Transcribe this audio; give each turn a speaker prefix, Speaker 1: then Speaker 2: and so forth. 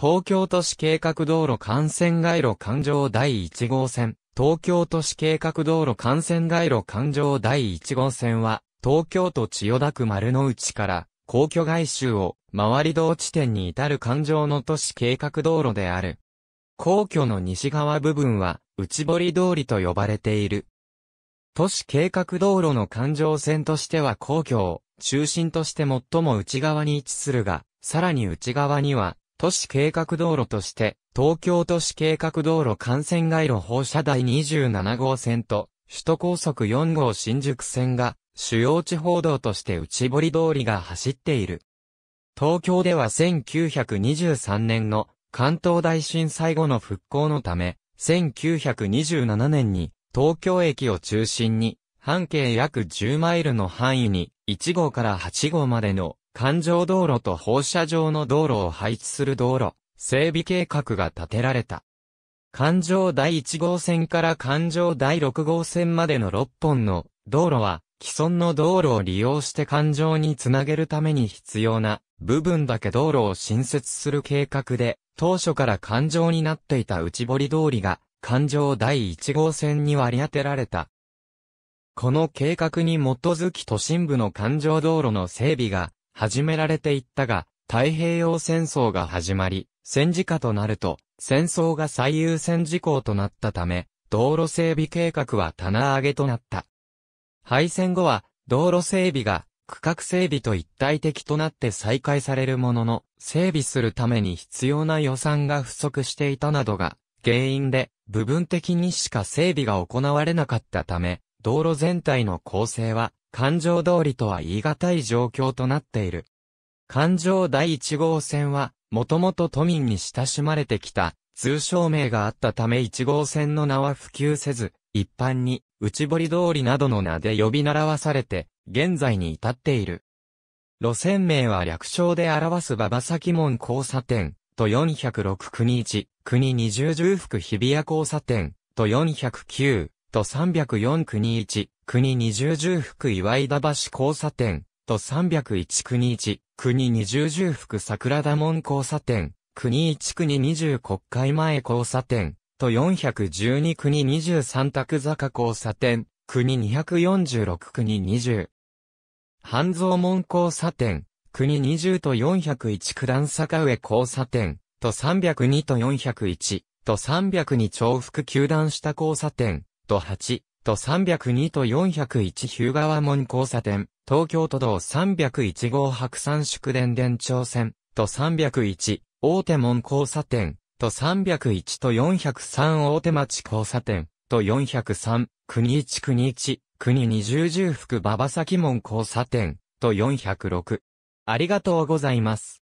Speaker 1: 東京都市計画道路幹線街路環状第1号線、東京都市計画道路幹線街路環状第1号線は、東京都千代田区丸の内から、皇居外周を、回り道地点に至る環状の都市計画道路である。皇居の西側部分は、内堀通りと呼ばれている。都市計画道路の環状線としては皇居を、中心として最も内側に位置するが、さらに内側には、都市計画道路として、東京都市計画道路幹線街路放射台27号線と、首都高速4号新宿線が、主要地方道として内堀通りが走っている。東京では1923年の関東大震災後の復興のため、1927年に東京駅を中心に半径約10マイルの範囲に1号から8号までの環状道路と放射状の道路を配置する道路、整備計画が立てられた。環状第1号線から環状第6号線までの6本の道路は、既存の道路を利用して環状につなげるために必要な部分だけ道路を新設する計画で、当初から環状になっていた内堀通りが環状第1号線に割り当てられた。この計画に基づき都心部の環状道路の整備が始められていったが、太平洋戦争が始まり、戦時下となると、戦争が最優先事項となったため、道路整備計画は棚上げとなった。敗戦後は、道路整備が、区画整備と一体的となって再開されるものの、整備するために必要な予算が不足していたなどが、原因で、部分的にしか整備が行われなかったため、道路全体の構成は、環状通りとは言い難い状況となっている。環状第1号線は、もともと都民に親しまれてきた、通称名があったため1号線の名は普及せず、一般に、内堀通りなどの名で呼び習わされて、現在に至っている。路線名は略称で表す馬場崎門交差点、と406国1、国20重複日比谷交差点、と409、と304国1、国二重重福岩井田橋交差点、と301国一、国二重重福桜田門交差点、国一国二重国会前交差点、と412国二十三択坂交差点、国246国二重。半蔵門交差点、国二重と401九段坂上交差点、と302と401、と302重複九段下交差点、と8、と302と401日向川門交差点、東京都道301号白山祝電電町線、と301、大手門交差点、と301と403大手町交差点、と403、国一国一、国二重重福馬場崎門交差点、と406。ありがとうございます。